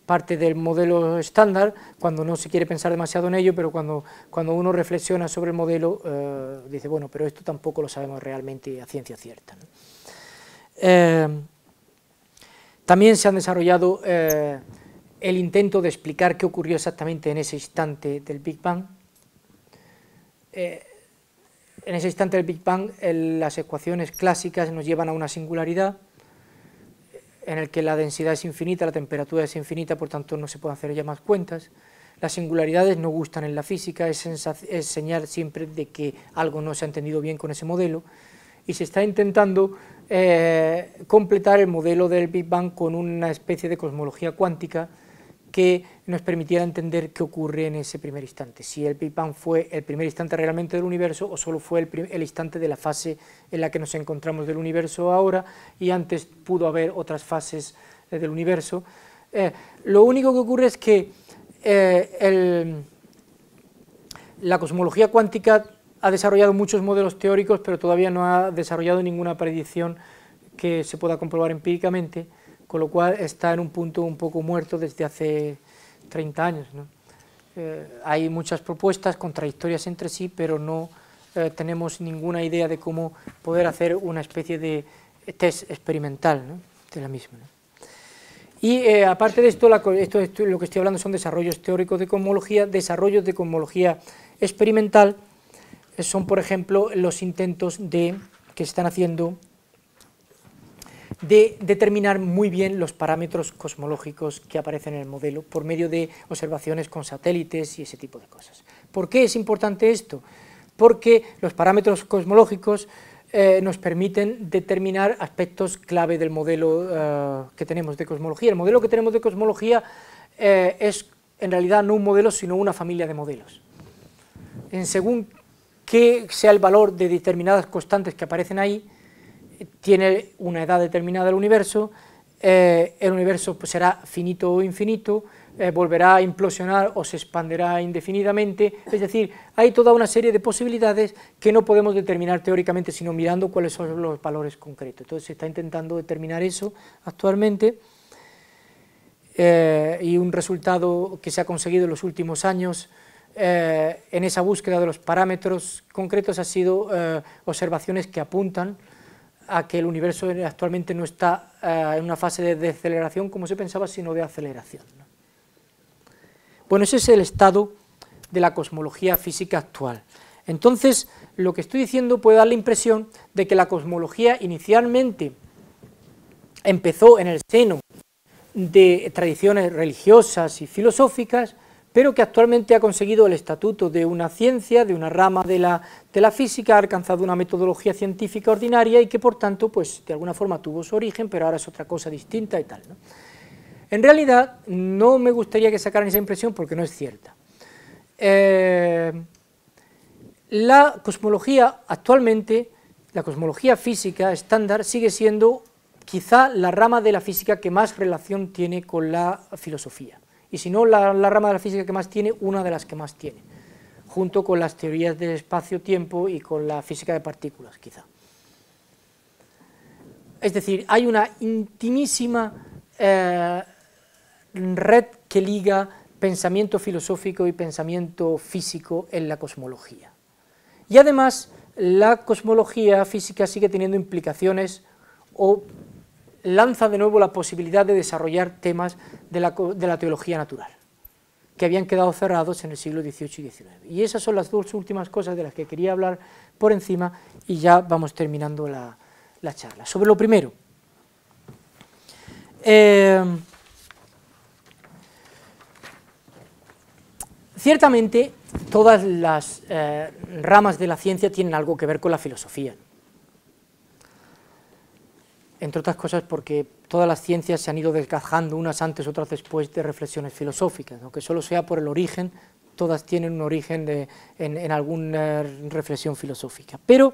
parte del modelo estándar, cuando no se quiere pensar demasiado en ello, pero cuando, cuando uno reflexiona sobre el modelo, eh, dice, bueno, pero esto tampoco lo sabemos realmente a ciencia cierta. Eh, también se han desarrollado eh, el intento de explicar qué ocurrió exactamente en ese instante del Big Bang. en ese instante del Big Bang, las ecuaciones clásicas nos llevan a una singularidad, en el que la densidad es infinita, la temperatura es infinita, por tanto no se pueden hacer ya más cuentas. Las singularidades no gustan en la física, es, señalar señal siempre de que algo no se ha entendido bien con ese modelo y se está intentando eh, completar el modelo del Big Bang con una especie de cosmología cuántica que nos permitiera entender qué ocurre en ese primer instante, si el Big Bang fue el primer instante realmente del universo o solo fue el, instante de la fase en la que nos encontramos del universo ahora y antes pudo haber otras fases eh, del universo. Eh, lo único que ocurre es que eh, la cosmología cuántica ha desarrollado muchos modelos teóricos, pero todavía no ha desarrollado ninguna predicción que se pueda comprobar empíricamente, con lo cual está en un punto un poco muerto desde hace 30 años. Eh, hay muchas propuestas contradictorias entre sí, pero no eh, tenemos ninguna idea de cómo poder hacer una especie de test experimental de la misma. Y eh, aparte de esto, esto, lo que estoy hablando son desarrollos teóricos de cosmología, desarrollos de cosmología experimental, son por ejemplo los intentos de que se están haciendo de determinar muy bien los parámetros cosmológicos que aparecen en el modelo por medio de observaciones con satélites y ese tipo de cosas. ¿Por qué es importante esto? Porque los parámetros cosmológicos eh, nos permiten determinar aspectos clave del modelo eh, que tenemos de cosmología. El modelo que tenemos de cosmología eh, es en realidad no un modelo, sino una familia de modelos. En según qué sea el valor de determinadas constantes que aparecen ahí, tiene una edad determinada el universo, eh, el universo pues, será finito o infinito, eh, volverá a implosionar o se expanderá indefinidamente, es decir, hay toda una serie de posibilidades que no podemos determinar teóricamente, sino mirando cuáles son los valores concretos. Entonces se está intentando determinar eso actualmente, eh, y un resultado que se ha conseguido en los últimos años en esa búsqueda de los parámetros concretos ha sido observaciones que apuntan a que el universo actualmente no está eh, en una fase de deceleración como se pensaba, sino de aceleración. Bueno, ese es el estado de la cosmología física actual. Entonces, lo que estoy diciendo puede dar la impresión de que la cosmología inicialmente empezó en el seno de tradiciones religiosas y filosóficas, pero que actualmente ha conseguido el estatuto de una ciencia, de una rama de la, física, ha alcanzado una metodología científica ordinaria y que por tanto, pues de alguna forma tuvo su origen, pero ahora es otra cosa distinta y tal. En realidad, no me gustaría que sacaran esa impresión porque no es cierta. Eh, la cosmología actualmente, la cosmología física estándar, sigue siendo quizá la rama de la física que más relación tiene con la filosofía y si no, la, rama de la física que más tiene, una de las que más tiene, junto con las teorías del espacio-tiempo y con la física de partículas, quizá. Es decir, hay una intimísima eh, red que liga pensamiento filosófico y pensamiento físico en la cosmología. Y además, la cosmología física sigue teniendo implicaciones o lanza de nuevo la posibilidad de desarrollar temas de la, teología natural, que habían quedado cerrados en el siglo XVIII y XIX. Y esas son las dos últimas cosas de las que quería hablar por encima y ya vamos terminando la, charla. Sobre lo primero, eh, ciertamente todas las eh, ramas de la ciencia tienen algo que ver con la filosofía entre otras cosas porque todas las ciencias se han ido desgajando unas antes, otras después de reflexiones filosóficas, aunque solo sea por el origen, todas tienen un origen en, alguna reflexión filosófica. Pero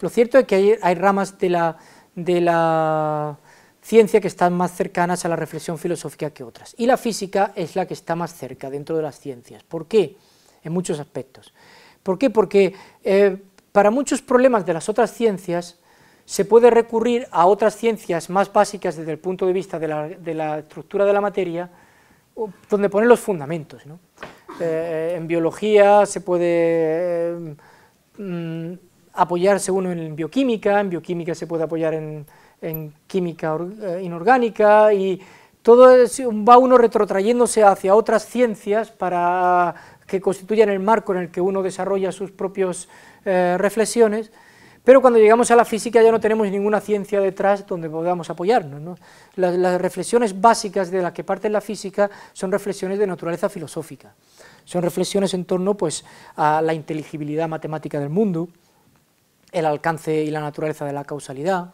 lo cierto es que hay, ramas de la, de la ciencia que están más cercanas a la reflexión filosófica que otras, y la física es la que está más cerca dentro de las ciencias. ¿Por qué? En muchos aspectos. ¿Por qué? Porque eh, para muchos problemas de las otras ciencias, se puede recurrir a otras ciencias más básicas desde el punto de vista de la, estructura de la materia, donde ponen los fundamentos. Eh, en biología se puede eh, mm, apoyarse uno en bioquímica, en bioquímica se puede apoyar en, química eh, inorgánica y todo va uno retrotrayéndose hacia otras ciencias para que constituyan el marco en el que uno desarrolla sus propias reflexiones pero cuando llegamos a la física ya no tenemos ninguna ciencia detrás donde podamos apoyarnos. Las, reflexiones básicas de las que parte la física son reflexiones de naturaleza filosófica. Son reflexiones en torno pues, a la inteligibilidad matemática del mundo, el alcance y la naturaleza de la causalidad,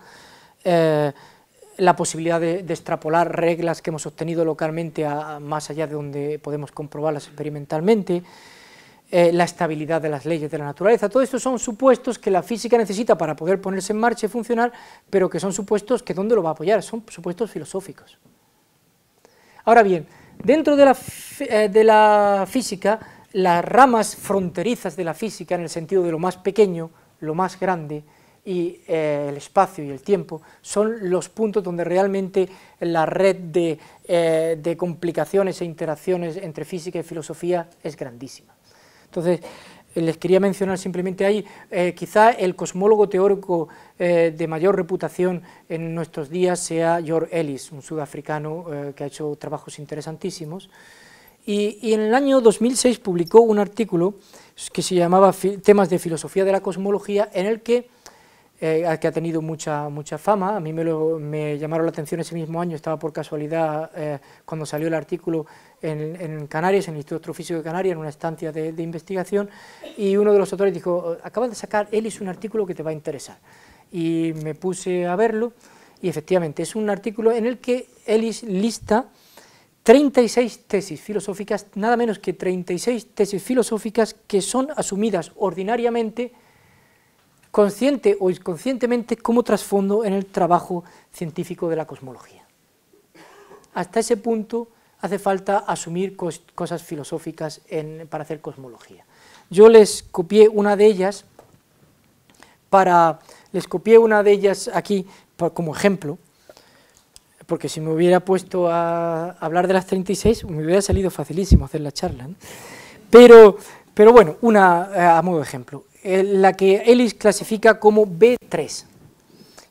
eh, la posibilidad de, extrapolar reglas que hemos obtenido localmente más allá de donde podemos comprobarlas experimentalmente, eh, la estabilidad de las leyes de la naturaleza. Todo esto son supuestos que la física necesita para poder ponerse en marcha y funcionar, pero que son supuestos que ¿dónde lo va a apoyar? Son supuestos filosóficos. Ahora bien, dentro de la, eh, física, las ramas fronterizas de la física, en el sentido de lo más pequeño, lo más grande, y eh, el espacio y el tiempo son los puntos donde realmente la red de complicaciones e interacciones entre física y filosofía es grandísima. Entonces, eh, les quería mencionar simplemente ahí, eh, quizá el cosmólogo teórico eh, de mayor reputación en nuestros días sea George Ellis, un sudafricano que ha hecho trabajos interesantísimos, y, en el año 2006 publicó un artículo que se llamaba Temas de filosofía de la cosmología, en el que eh, que ha tenido mucha, mucha fama. A mí me, me, llamaron la atención ese mismo año, estaba por casualidad eh, cuando salió el artículo en, Canarias, en el Instituto Astrofísico de Canarias, en una estancia de, investigación, y uno de los autores dijo, acabas de sacar, él un artículo que te va a interesar. Y me puse a verlo, y efectivamente es un artículo en el que Ellis lista 36 tesis filosóficas, nada menos que 36 tesis filosóficas que son asumidas ordinariamente consciente o inconscientemente como trasfondo en el trabajo científico de la cosmología. Hasta ese punto hace falta asumir cosas filosóficas para hacer cosmología. Yo les copié una de ellas para les copié una de ellas aquí como ejemplo, porque si me hubiera puesto a hablar de las 36 me hubiera salido facilísimo hacer la charla, pero, pero bueno, una eh, a modo de ejemplo. Eh, la que Ellis clasifica como B3,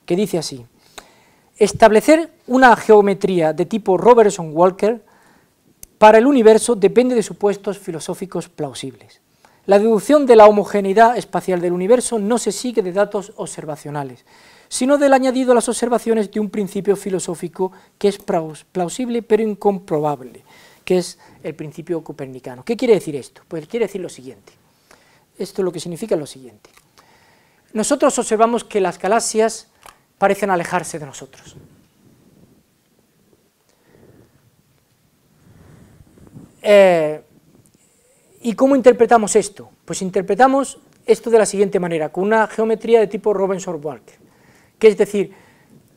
que dice así, establecer una geometría de tipo Robertson-Walker para el universo depende de supuestos filosóficos plausibles. La deducción de la homogeneidad espacial del universo no se sigue de datos observacionales, sino del añadido a las observaciones de un principio filosófico que es plausible pero incomprobable, que es el principio copernicano. ¿Qué quiere decir esto? Pues quiere decir lo siguiente. Esto lo que significa lo siguiente. Nosotros observamos que las galaxias parecen alejarse de nosotros. Eh, ¿Y cómo interpretamos esto? Pues interpretamos esto de la siguiente manera, con una geometría de tipo Robinson-Walker, que es decir,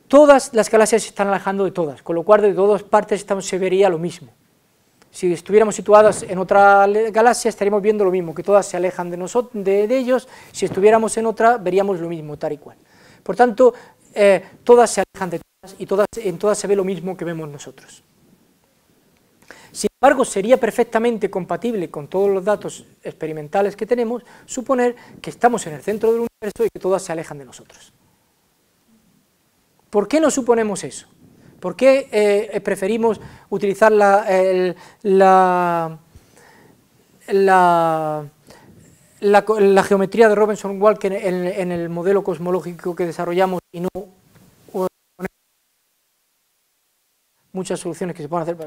todas las galaxias se están alejando de todas, con lo cual de todas partes se vería lo mismo. Si estuviéramos situadas en otra galaxia estaríamos viendo lo mismo, que todas se alejan de, nosotros, de, ellos, si estuviéramos en otra veríamos lo mismo, tal y cual. Por tanto, eh, todas se alejan de todas y todas, en todas se ve lo mismo que vemos nosotros. Sin embargo, sería perfectamente compatible con todos los datos experimentales que tenemos suponer que estamos en el centro del universo y que todas se alejan de nosotros. ¿Por qué no suponemos eso? ¿Por qué eh, preferimos utilizar la, geometría de Robinson-Walker en, el modelo cosmológico que desarrollamos y no muchas soluciones que se pueden hacer,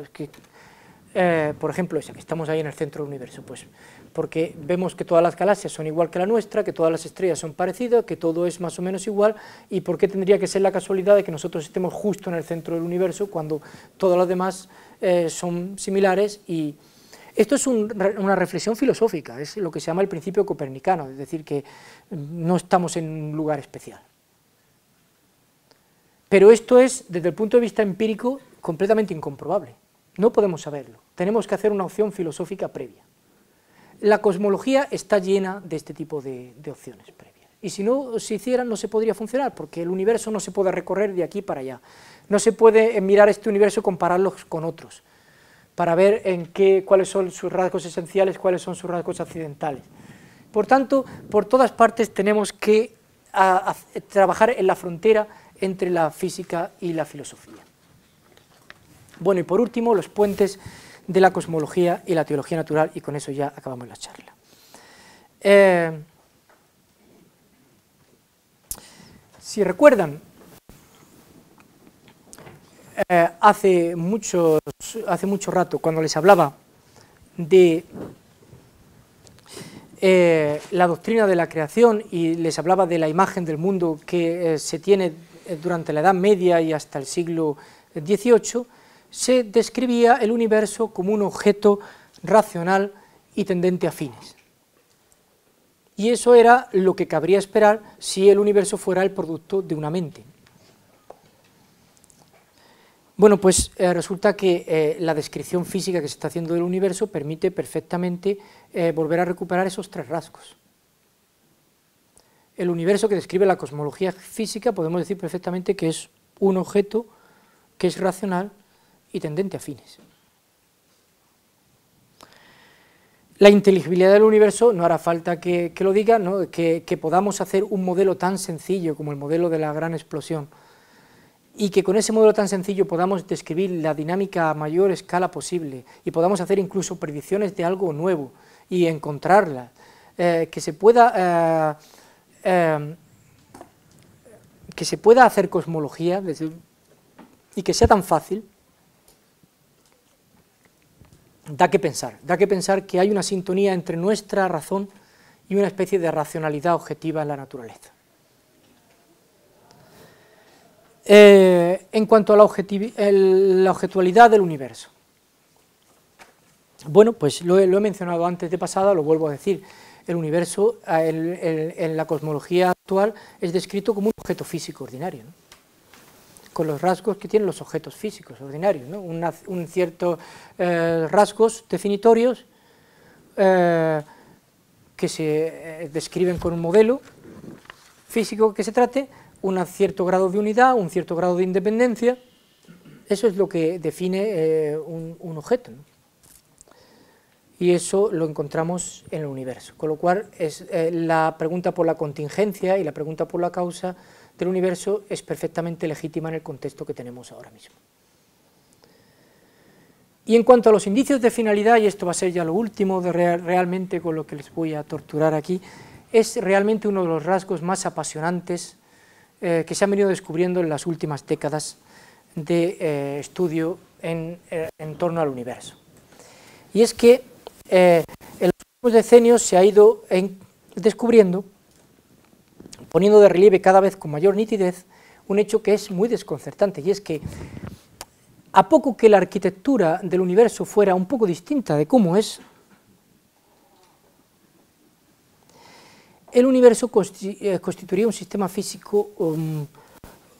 eh, por ejemplo, esa que estamos ahí en el centro del universo, pues porque vemos que todas las galaxias son igual que la nuestra, que todas las estrellas son parecidas, que todo es más o menos igual, y por qué tendría que ser la casualidad de que nosotros estemos justo en el centro del universo cuando todas las demás eh, son similares y, esto es una reflexión filosófica, es lo que se llama el principio copernicano, es decir, que no estamos en un lugar especial. Pero esto es, desde el punto de vista empírico, completamente incomprobable. No podemos saberlo, tenemos que hacer una opción filosófica previa. La cosmología está llena de este tipo de, opciones previas. Y si no se hicieran no se podría funcionar, porque el universo no se puede recorrer de aquí para allá. No se puede eh, mirar este universo y compararlo con otros, para ver en qué, cuáles son sus rasgos esenciales, cuáles son sus rasgos accidentales. Por tanto, por todas partes tenemos que ah, trabajar en la frontera entre la física y la filosofía. Bueno, y por último, los puentes de la cosmología y la teología natural, y con eso ya acabamos la charla. Eh, si recuerdan, eh, hace, mucho rato, cuando les hablaba de eh, la doctrina de la creación y les hablaba de la imagen del mundo que se tiene durante la Edad Media y hasta el siglo XVIII, se describía el universo como un objeto racional y tendente a fines. Y eso era lo que cabría esperar si el universo fuera el producto de una mente. Bueno, pues eh, resulta que eh, la descripción física que se está haciendo del universo permite perfectamente eh, volver a recuperar esos tres rasgos. El universo que describe la cosmología física podemos decir perfectamente que es un objeto que es racional y tendente a fines. La inteligibilidad del universo, no hará falta que, lo diga, que, podamos hacer un modelo tan sencillo como el modelo de la gran explosión, y que con ese modelo tan sencillo podamos describir la dinámica a mayor escala posible y podamos hacer incluso predicciones de algo nuevo y encontrarla, eh, que se pueda... Eh, eh, que se pueda hacer cosmología y que sea tan fácil da que pensar, da que pensar que hay una sintonía entre nuestra razón y una especie de racionalidad objetiva en la naturaleza. Eh, en cuanto a la, objetualidad del universo, bueno, pues lo, he mencionado antes de pasada, lo vuelvo a decir, el universo en, la cosmología actual es descrito como un objeto físico ordinario, con los rasgos que tienen los objetos físicos ordinarios, un cierto eh, rasgos definitorios eh, que se eh, describen con un modelo físico que se trate, un cierto grado de unidad, un cierto grado de independencia, eso es lo que define un, objeto. Y eso lo encontramos en el universo. Con lo cual, es, la pregunta por la contingencia y la pregunta por la causa del universo es perfectamente legítima en el contexto que tenemos ahora mismo. Y en cuanto a los indicios de finalidad, y esto va a ser ya lo último de realmente con lo que les voy a torturar aquí, es realmente uno de los rasgos más apasionantes eh, que se han venido descubriendo en las últimas décadas de eh, estudio eh, en, torno al universo. Y es que en los últimos decenios se ha ido descubriendo poniendo de relieve cada vez con mayor nitidez un hecho que es muy desconcertante, y es que a poco que la arquitectura del universo fuera un poco distinta de cómo es, el universo eh, constituiría un sistema físico um,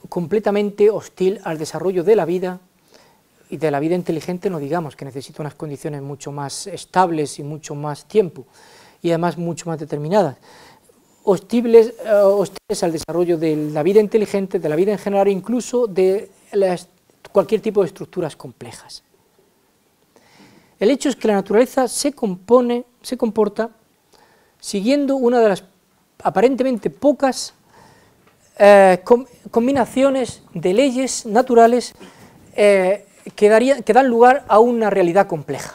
completamente hostil al desarrollo de la vida, y de la vida inteligente no digamos, que necesita unas condiciones mucho más estables y mucho más tiempo, y además mucho más determinadas. Eh, hostiles, al desarrollo de la vida inteligente, de la vida en general, incluso de cualquier tipo de estructuras complejas. El hecho es que la naturaleza se compone, se comporta, siguiendo una de las aparentemente pocas eh, combinaciones de leyes naturales eh, que, que dan lugar a una realidad compleja.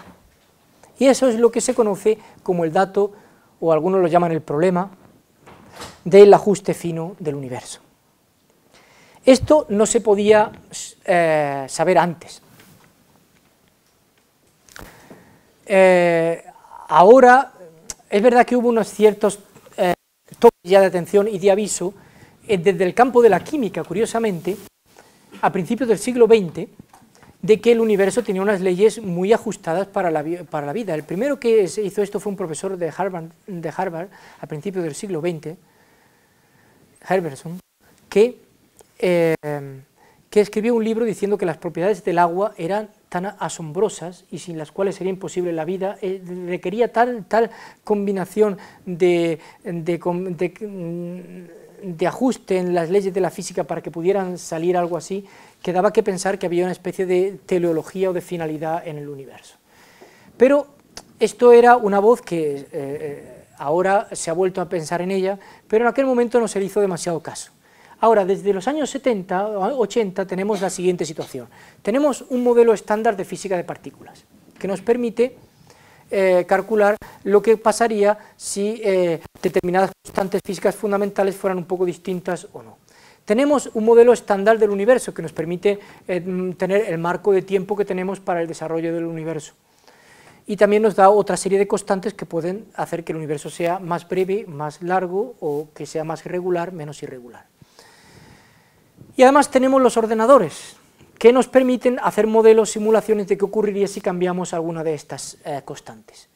Y eso es lo que se conoce como el dato, o algunos lo llaman el problema, del ajuste fino del universo. Esto no se podía eh, saber antes. Eh, ahora, es verdad que hubo unos ciertos eh, toques ya de atención y de aviso desde el campo de la química, curiosamente, a principios del siglo XX, de que el universo tenía unas leyes muy ajustadas para la, para la vida. El primero que hizo esto fue un profesor de de Harvard a principios del siglo XX, Herbertson, que, eh, que escribió un libro diciendo que las propiedades del agua eran tan asombrosas y sin las cuales sería imposible la vida, eh, requería tal, tal combinación de, mm, de, ajuste en las leyes de la física para que pudieran salir algo así, que daba que pensar que había una especie de teleología o de finalidad en el universo. Pero esto era una voz que... Eh, ahora se ha vuelto a pensar en ella, pero en aquel momento no se le hizo demasiado caso. Ahora, desde los años 70 80 tenemos la siguiente situación. Tenemos un modelo estándar de física de partículas que nos permite eh, calcular lo que pasaría si eh, determinadas constantes físicas fundamentales fueran un poco distintas o no. Tenemos un modelo estándar del universo que nos permite eh, tener el marco de tiempo que tenemos para el desarrollo del universo y también nos da otra serie de constantes que pueden hacer que el universo sea más breve, más largo o que sea más regular, menos irregular. Y además tenemos los ordenadores, que nos permiten hacer modelos, simulaciones de qué ocurriría si cambiamos alguna de estas eh, constantes.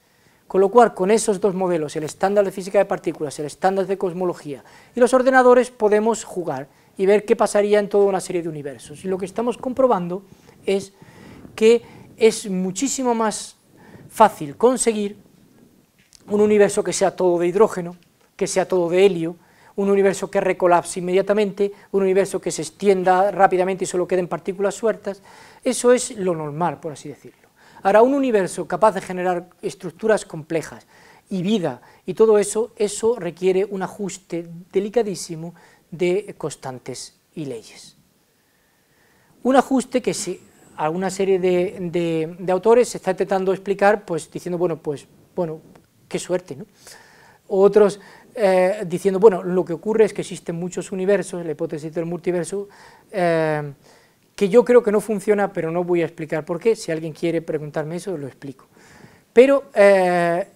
Con lo cual, con esos dos modelos, el estándar de física de partículas, el estándar de cosmología y los ordenadores, podemos jugar y ver qué pasaría en toda una serie de universos. Y lo que estamos comprobando es que es muchísimo más fácil conseguir un universo que sea todo de hidrógeno, que sea todo de helio, un universo que recolapse inmediatamente, un universo que se extienda rápidamente y solo queden partículas sueltas, eso es lo normal, por así decirlo. Ahora, un universo capaz de generar estructuras complejas y vida y todo eso, eso requiere un ajuste delicadísimo de constantes y leyes. Un ajuste que se alguna serie de, autores se está intentando explicar pues diciendo, bueno, pues, bueno, qué suerte, ¿no? Otros eh, diciendo, bueno, lo que ocurre es que existen muchos universos, la hipótesis del multiverso, eh, que yo creo que no funciona, pero no voy a explicar por qué, si alguien quiere preguntarme eso, lo explico. Pero eh,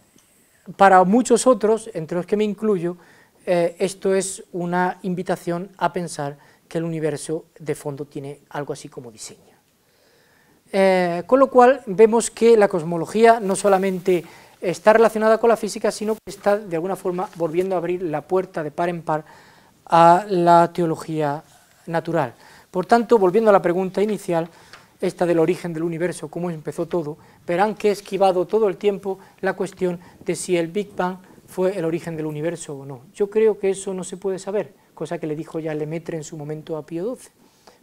para muchos otros, entre los que me incluyo, esto es una invitación a pensar que el universo de fondo tiene algo así como diseño. Eh, con lo cual vemos que la cosmología no solamente está relacionada con la física, sino que está de alguna forma volviendo a abrir la puerta de par en par a la teología natural. Por tanto, volviendo a la pregunta inicial, esta del origen del universo, cómo empezó todo, verán que he esquivado todo el tiempo la cuestión de si el Big Bang fue el origen del universo o no. Yo creo que eso no se puede saber, cosa que le dijo ya Lemaitre en su momento a Pío XII,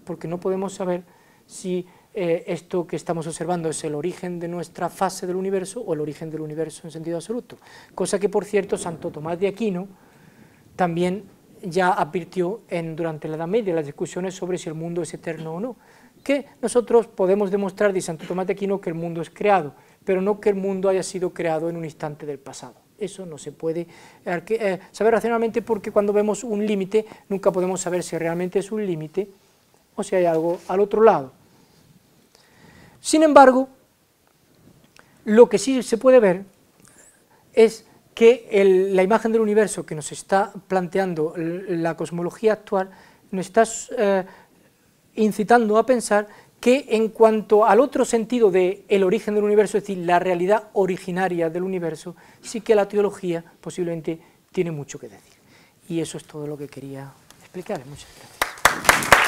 porque no podemos saber si eh, esto que estamos observando es el origen de nuestra fase del universo o el origen del universo en sentido absoluto. Cosa que, por cierto, Santo Tomás de Aquino también ya advirtió en, durante la Edad Media, las discusiones sobre si el mundo es eterno o no. Que nosotros podemos demostrar, dice Santo Tomás de Aquino, que el mundo es creado, pero no que el mundo haya sido creado en un instante del pasado. Eso no se puede eh, eh, saber racionalmente porque cuando vemos un límite nunca podemos saber si realmente es un límite o si hay algo al otro lado. Sin embargo, lo que sí se puede ver es que la imagen del universo que nos está planteando la cosmología actual nos está eh, incitando a pensar que en cuanto al otro sentido del origen del universo, es decir, la realidad originaria del universo, sí que la teología posiblemente tiene mucho que decir. Y eso es todo lo que quería explicar. Muchas gracias.